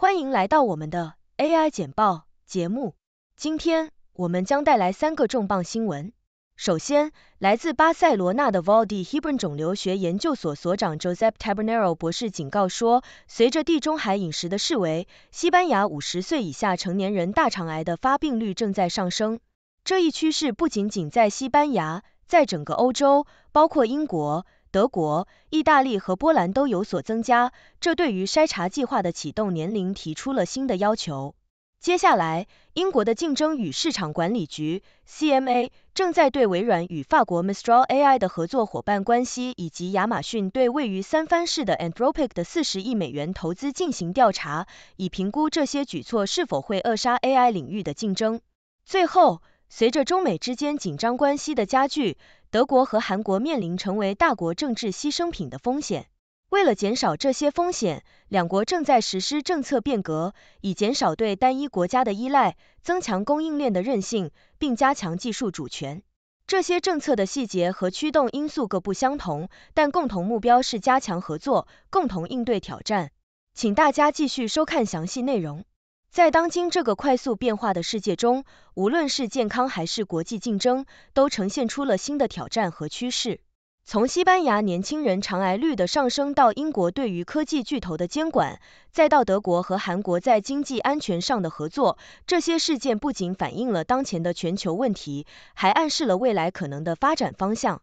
欢迎来到我们的 AI 简报节目。今天我们将带来三个重磅新闻。首先，来自巴塞罗那的 v a l d i h i b r r n 肿瘤学研究所所长 Josep Tabernero 博士警告说，随着地中海饮食的视为，西班牙50岁以下成年人大肠癌的发病率正在上升。这一趋势不仅仅在西班牙，在整个欧洲，包括英国。德国、意大利和波兰都有所增加，这对于筛查计划的启动年龄提出了新的要求。接下来，英国的竞争与市场管理局 （CMA） 正在对微软与法国 Mistral AI 的合作伙伴关系，以及亚马逊对位于三藩市的 Anthropic 的四十亿美元投资进行调查，以评估这些举措是否会扼杀 AI 领域的竞争。最后，随着中美之间紧张关系的加剧，德国和韩国面临成为大国政治牺牲品的风险。为了减少这些风险，两国正在实施政策变革，以减少对单一国家的依赖，增强供应链的韧性，并加强技术主权。这些政策的细节和驱动因素各不相同，但共同目标是加强合作，共同应对挑战。请大家继续收看详细内容。在当今这个快速变化的世界中，无论是健康还是国际竞争，都呈现出了新的挑战和趋势。从西班牙年轻人肠癌率的上升，到英国对于科技巨头的监管，再到德国和韩国在经济安全上的合作，这些事件不仅反映了当前的全球问题，还暗示了未来可能的发展方向。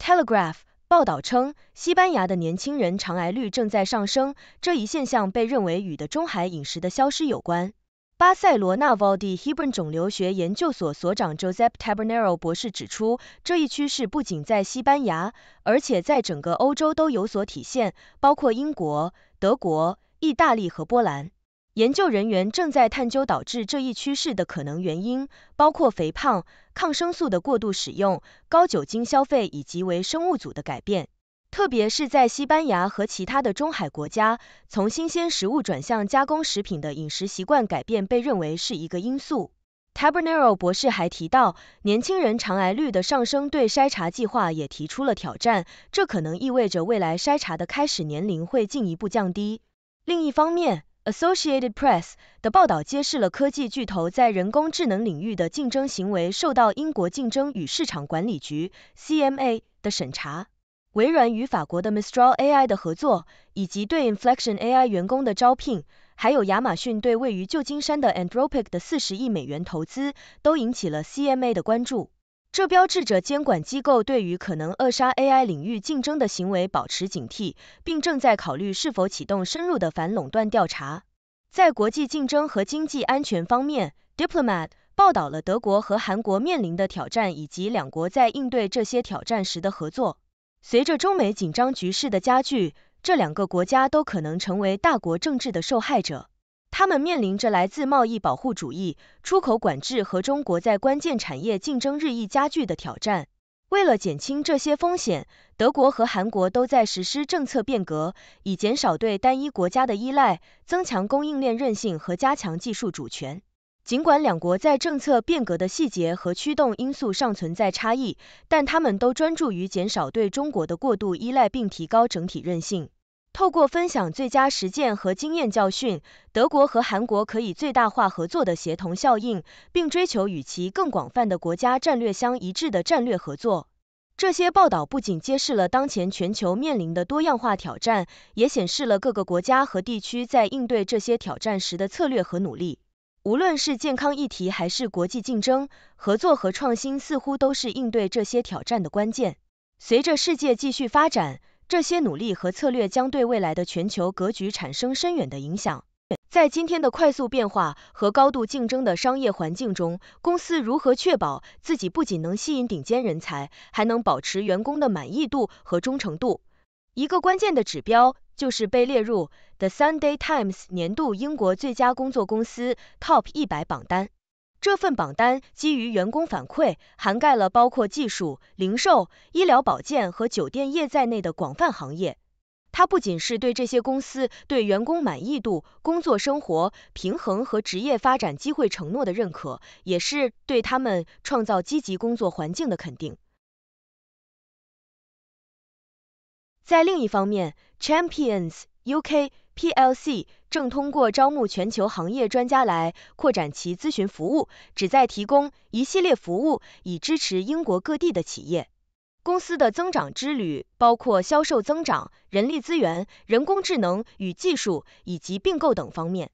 Telegraph 报道称，西班牙的年轻人肠癌率正在上升，这一现象被认为与的中海饮食的消失有关。巴塞罗那 v l h e b r o n 肿瘤学研究所所长 Josep Tabernero 博士指出，这一趋势不仅在西班牙，而且在整个欧洲都有所体现，包括英国、德国、意大利和波兰。研究人员正在探究导致这一趋势的可能原因，包括肥胖、抗生素的过度使用、高酒精消费以及微生物组的改变。特别是在西班牙和其他的中海国家，从新鲜食物转向加工食品的饮食习惯改变被认为是一个因素。Tabernero 博士还提到，年轻人肠癌率的上升对筛查计划也提出了挑战，这可能意味着未来筛查的开始年龄会进一步降低。另一方面，Associated Press 的报道揭示了科技巨头在人工智能领域的竞争行为受到英国竞争与市场管理局 （CMA） 的审查。微软与法国的 Mistral AI 的合作，以及对 i n f l e t i o n AI 员工的招聘，还有亚马逊对位于旧金山的 Anthropic 的四十亿美元投资，都引起了 CMA 的关注。这标志着监管机构对于可能扼杀 AI 领域竞争的行为保持警惕，并正在考虑是否启动深入的反垄断调查。在国际竞争和经济安全方面，《Diplomat》报道了德国和韩国面临的挑战以及两国在应对这些挑战时的合作。随着中美紧张局势的加剧，这两个国家都可能成为大国政治的受害者。他们面临着来自贸易保护主义、出口管制和中国在关键产业竞争日益加剧的挑战。为了减轻这些风险，德国和韩国都在实施政策变革，以减少对单一国家的依赖，增强供应链韧性和加强技术主权。尽管两国在政策变革的细节和驱动因素上存在差异，但他们都专注于减少对中国的过度依赖并提高整体韧性。透过分享最佳实践和经验教训，德国和韩国可以最大化合作的协同效应，并追求与其更广泛的国家战略相一致的战略合作。这些报道不仅揭示了当前全球面临的多样化挑战，也显示了各个国家和地区在应对这些挑战时的策略和努力。无论是健康议题还是国际竞争，合作和创新似乎都是应对这些挑战的关键。随着世界继续发展，这些努力和策略将对未来的全球格局产生深远的影响。在今天的快速变化和高度竞争的商业环境中，公司如何确保自己不仅能吸引顶尖人才，还能保持员工的满意度和忠诚度？一个关键的指标就是被列入《The Sunday Times》年度英国最佳工作公司 Top 100榜单。这份榜单基于员工反馈，涵盖了包括技术、零售、医疗保健和酒店业在内的广泛行业。它不仅是对这些公司对员工满意度、工作生活平衡和职业发展机会承诺的认可，也是对他们创造积极工作环境的肯定。在另一方面，Champions UK。PLC 正通过招募全球行业专家来扩展其咨询服务，旨在提供一系列服务以支持英国各地的企业。公司的增长之旅包括销售增长、人力资源、人工智能与技术以及并购等方面。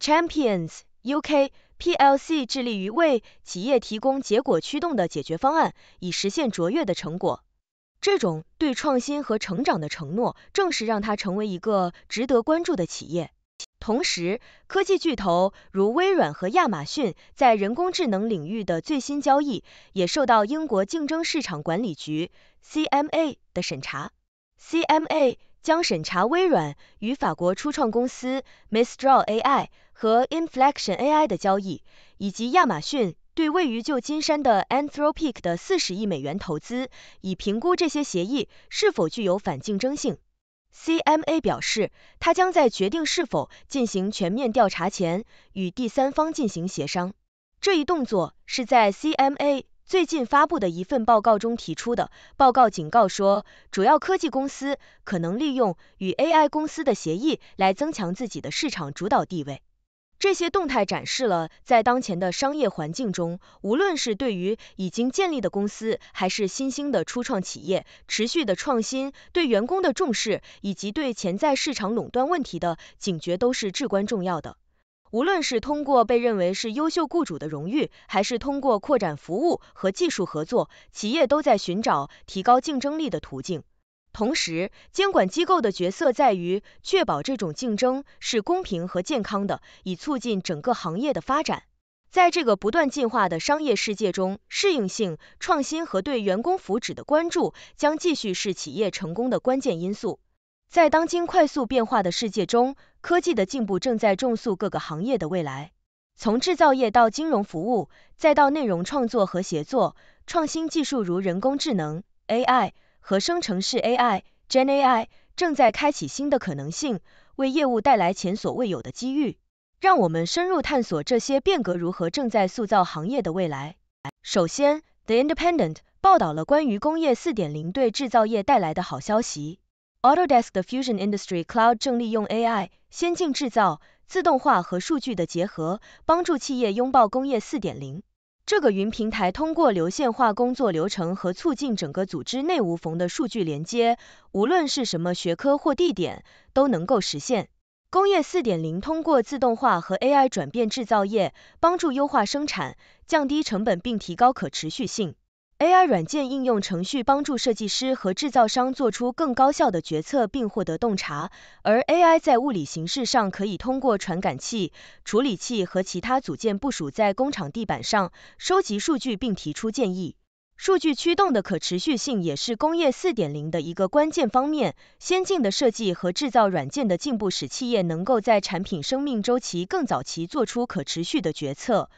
Champions UK PLC 致力于为企业提供结果驱动的解决方案，以实现卓越的成果。这种对创新和成长的承诺，正是让它成为一个值得关注的企业。同时，科技巨头如微软和亚马逊在人工智能领域的最新交易，也受到英国竞争市场管理局 （CMA） 的审查。CMA 将审查微软与法国初创公司 Mistral AI 和 i n f l e t i o n AI 的交易，以及亚马逊。对位于旧金山的 Anthropic 的四十亿美元投资，以评估这些协议是否具有反竞争性。CMA 表示，他将在决定是否进行全面调查前与第三方进行协商。这一动作是在 CMA 最近发布的一份报告中提出的。报告警告说，主要科技公司可能利用与 AI 公司的协议来增强自己的市场主导地位。这些动态展示了，在当前的商业环境中，无论是对于已经建立的公司，还是新兴的初创企业，持续的创新、对员工的重视以及对潜在市场垄断问题的警觉都是至关重要的。无论是通过被认为是优秀雇主的荣誉，还是通过扩展服务和技术合作，企业都在寻找提高竞争力的途径。同时，监管机构的角色在于确保这种竞争是公平和健康的，以促进整个行业的发展。在这个不断进化的商业世界中，适应性、创新和对员工福祉的关注将继续是企业成功的关键因素。在当今快速变化的世界中，科技的进步正在重塑各个行业的未来。从制造业到金融服务，再到内容创作和协作，创新技术如人工智能 （AI）。和生成式 AI（Gen AI） 正在开启新的可能性，为业务带来前所未有的机遇。让我们深入探索这些变革如何正在塑造行业的未来。首先，《The Independent》报道了关于工业4.0对制造业带来的好消息。AutoDesk 的 Fusion Industry Cloud 正利用 AI、先进制造、自动化和数据的结合，帮助企业拥抱工业4.0。这个云平台通过流线化工作流程和促进整个组织内无缝的数据连接，无论是什么学科或地点，都能够实现。工业4.0通过自动化和 AI 转变制造业，帮助优化生产、降低成本并提高可持续性。AI 软件应用程序帮助设计师和制造商做出更高效的决策，并获得洞察。而 AI 在物理形式上可以通过传感器、处理器和其他组件部署在工厂地板上，收集数据并提出建议。数据驱动的可持续性也是工业4.0的一个关键方面。先进的设计和制造软件的进步使企业能够在产品生命周期更早期做出可持续的决策。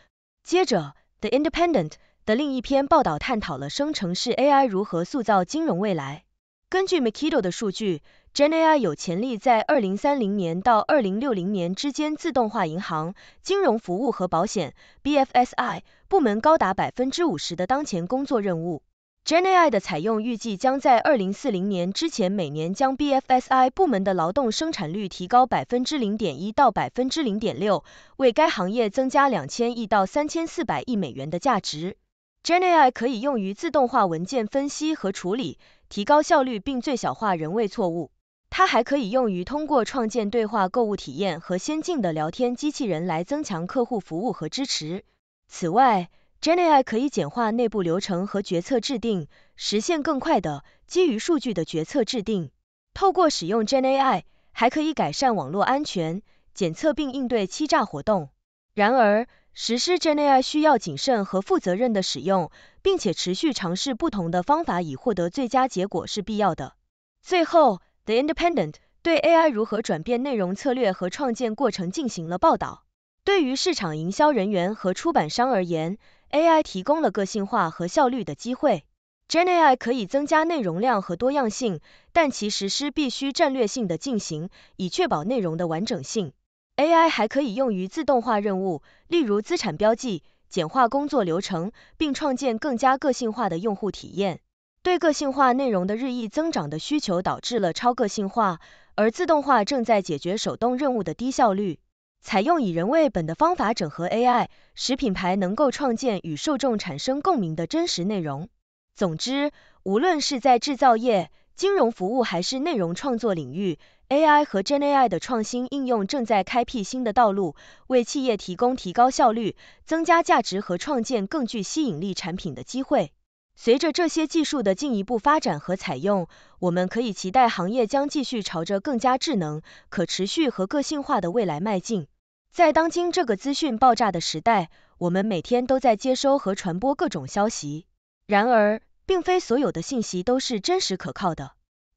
接着，The Independent。另一篇报道探讨了生成式 AI 如何塑造金融未来。根据 Mikido 的数据，GenAI 有潜力在2030年到2060年之间自动化银行、金融服务和保险 （BFSI） 部门高达50%的当前工作任务。GenAI 的采用预计将在2040年之前每年将 BFSI 部门的劳动生产率提高0.1%到0.6%，为该行业增加2000亿到3400亿美元的价值。GenAI 可以用于自动化文件分析和处理，提高效率并最小化人为错误。它还可以用于通过创建对话购物体验和先进的聊天机器人来增强客户服务和支持。此外，GenAI 可以简化内部流程和决策制定，实现更快的基于数据的决策制定。透过使用 GenAI，还可以改善网络安全，检测并应对欺诈活动。然而，实施 GenAI 需要谨慎和负责任的使用，并且持续尝试不同的方法以获得最佳结果是必要的。最后，《The Independent》对 AI 如何转变内容策略和创建过程进行了报道。对于市场营销人员和出版商而言，AI 提供了个性化和效率的机会。GenAI 可以增加内容量和多样性，但其实施必须战略性的进行，以确保内容的完整性。AI 还可以用于自动化任务，例如资产标记、简化工作流程，并创建更加个性化的用户体验。对个性化内容的日益增长的需求导致了超个性化，而自动化正在解决手动任务的低效率。采用以人为本的方法整合 AI，使品牌能够创建与受众产生共鸣的真实内容。总之，无论是在制造业、金融服务还是内容创作领域。AI 和 GenAI 的创新应用正在开辟新的道路，为企业提供提高效率、增加价值和创建更具吸引力产品的机会。随着这些技术的进一步发展和采用，我们可以期待行业将继续朝着更加智能、可持续和个性化的未来迈进。在当今这个资讯爆炸的时代，我们每天都在接收和传播各种消息。然而，并非所有的信息都是真实可靠的。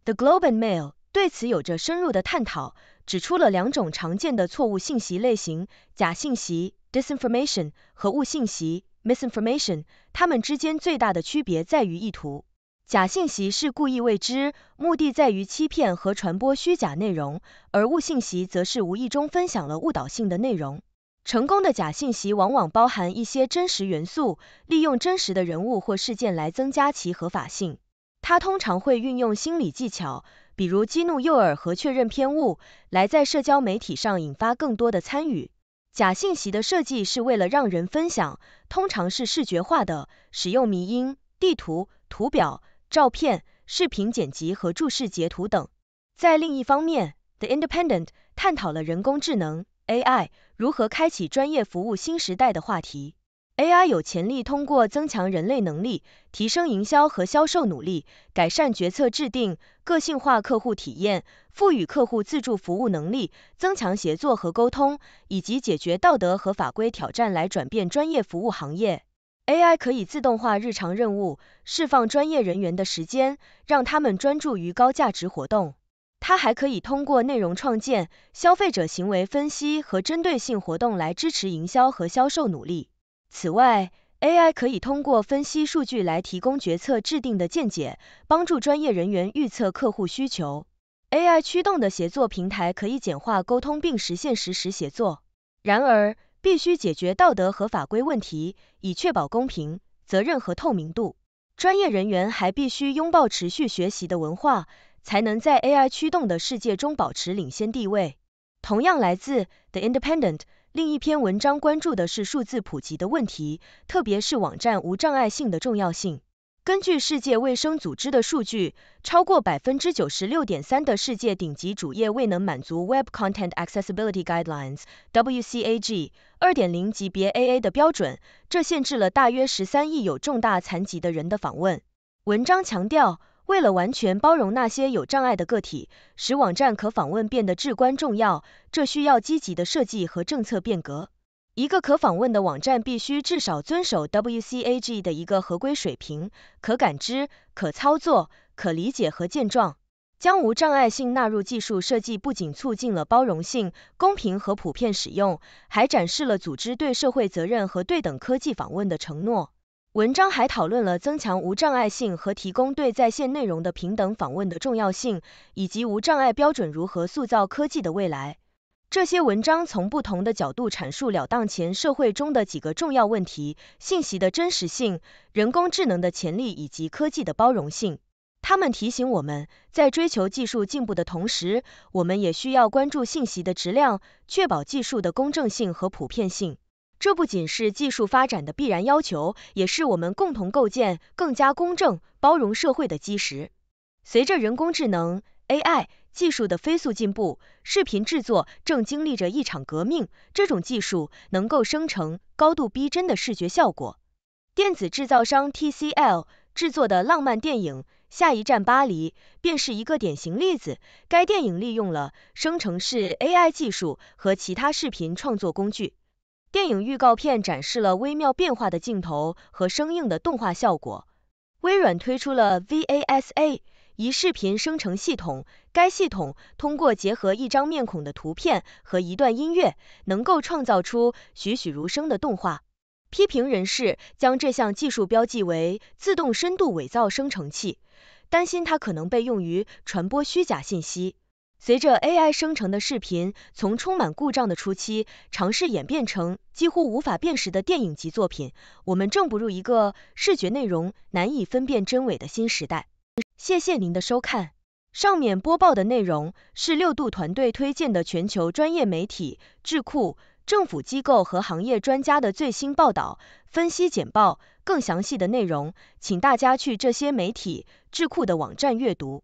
The Globe and Mail。对此有着深入的探讨，指出了两种常见的错误信息类型：假信息 （disinformation） 和误信息 （misinformation）。它们之间最大的区别在于意图。假信息是故意为之，目的在于欺骗和传播虚假内容；而误信息则是无意中分享了误导性的内容。成功的假信息往往包含一些真实元素，利用真实的人物或事件来增加其合法性。它通常会运用心理技巧。比如激怒诱饵和确认偏误，来在社交媒体上引发更多的参与。假信息的设计是为了让人分享，通常是视觉化的，使用迷因、地图、图表、照片、视频剪辑和注释截图等。在另一方面，《The Independent》探讨了人工智能 （AI） 如何开启专业服务新时代的话题。AI 有潜力通过增强人类能力、提升营销和销售努力、改善决策制定、个性化客户体验、赋予客户自助服务能力、增强协作和沟通，以及解决道德和法规挑战来转变专业服务行业。AI 可以自动化日常任务，释放专业人员的时间，让他们专注于高价值活动。它还可以通过内容创建、消费者行为分析和针对性活动来支持营销和销售努力。此外，AI 可以通过分析数据来提供决策制定的见解，帮助专业人员预测客户需求。AI 驱动的协作平台可以简化沟通并实现实时协作。然而，必须解决道德和法规问题，以确保公平、责任和透明度。专业人员还必须拥抱持续学习的文化，才能在 AI 驱动的世界中保持领先地位。同样来自 The Independent。另一篇文章关注的是数字普及的问题，特别是网站无障碍性的重要性。根据世界卫生组织的数据，超过百分之九十六点三的世界顶级主页未能满足 Web Content Accessibility Guidelines（WCAG） 二点零级别 AA 的标准，这限制了大约十三亿有重大残疾的人的访问。文章强调。为了完全包容那些有障碍的个体，使网站可访问变得至关重要。这需要积极的设计和政策变革。一个可访问的网站必须至少遵守 WCAG 的一个合规水平：可感知、可操作、可理解和健壮。将无障碍性纳入技术设计，不仅促进了包容性、公平和普遍使用，还展示了组织对社会责任和对等科技访问的承诺。文章还讨论了增强无障碍性和提供对在线内容的平等访问的重要性，以及无障碍标准如何塑造科技的未来。这些文章从不同的角度阐述了当前社会中的几个重要问题：信息的真实性、人工智能的潜力以及科技的包容性。它们提醒我们在追求技术进步的同时，我们也需要关注信息的质量，确保技术的公正性和普遍性。这不仅是技术发展的必然要求，也是我们共同构建更加公正、包容社会的基石。随着人工智能 （AI） 技术的飞速进步，视频制作正经历着一场革命。这种技术能够生成高度逼真的视觉效果。电子制造商 TCL 制作的浪漫电影《下一站巴黎》便是一个典型例子。该电影利用了生成式 AI 技术和其他视频创作工具。电影预告片展示了微妙变化的镜头和生硬的动画效果。微软推出了 VASA，一视频生成系统。该系统通过结合一张面孔的图片和一段音乐，能够创造出栩栩如生的动画。批评人士将这项技术标记为“自动深度伪造生成器”，担心它可能被用于传播虚假信息。随着 AI 生成的视频从充满故障的初期尝试演变成几乎无法辨识的电影级作品，我们正步入一个视觉内容难以分辨真伪的新时代。谢谢您的收看。上面播报的内容是六度团队推荐的全球专业媒体、智库、政府机构和行业专家的最新报道、分析简报。更详细的内容，请大家去这些媒体、智库的网站阅读。